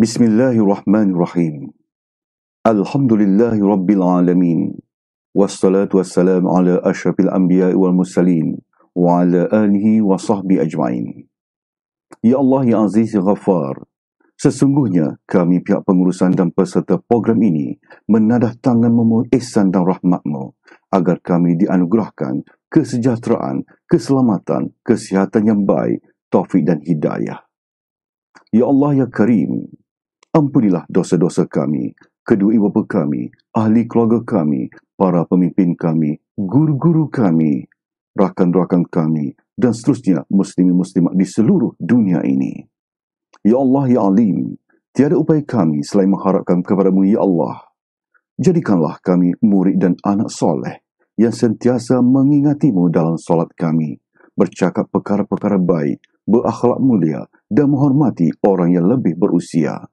بسم الله الرحمن الرحيم الحمد لله رب العالمين والصلاة والسلام على أشرف الأنبياء والمرسلين وعلى آله وصحبه أجمعين يا الله يا عزيز غفار Sesungguhnya kami pihak pengurusan dan peserta program ini menadah tangan memohon ihsan dan rahmatmu agar kami dianugerahkan kesejahteraan, keselamatan, kesihatan yang baik, taufik dan hidayah. Ya Allah Ya Karim, Ampunilah dosa-dosa kami, kedua ibu bapa kami, ahli keluarga kami, para pemimpin kami, guru-guru kami, rakan-rakan kami, dan seterusnya muslimi-muslimat di seluruh dunia ini. Ya Allah, Ya Alim, tiada upaya kami selain mengharapkan kepadamu, Ya Allah. Jadikanlah kami murid dan anak soleh yang sentiasa mengingatimu dalam solat kami, bercakap perkara-perkara baik, berakhlak mulia dan menghormati orang yang lebih berusia.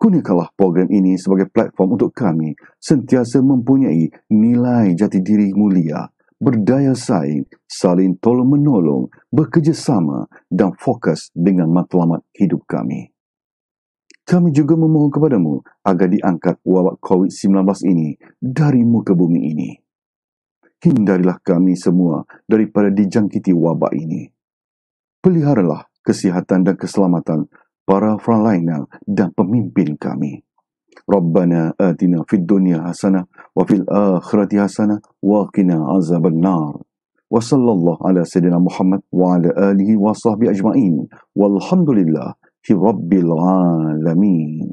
Gunakanlah program ini sebagai platform untuk kami sentiasa mempunyai nilai jati diri mulia, berdaya saing, saling tolong-menolong, bekerjasama dan fokus dengan matlamat hidup kami. Kami juga memohon kepadamu agar diangkat wabak COVID-19 ini dari muka bumi ini. Hindarilah kami semua daripada dijangkiti wabak ini. Peliharalah kesihatan dan keselamatan para frontliner dan pemimpin kami. Rabbana atina fid dunya hasanah wa fil akhirati hasanah wa qina azaban nar. Wa sallallahu ala sayyidina Muhammad wa ala alihi wa sahbihi ajma'in. Walhamdulillah fi rabbil alamin.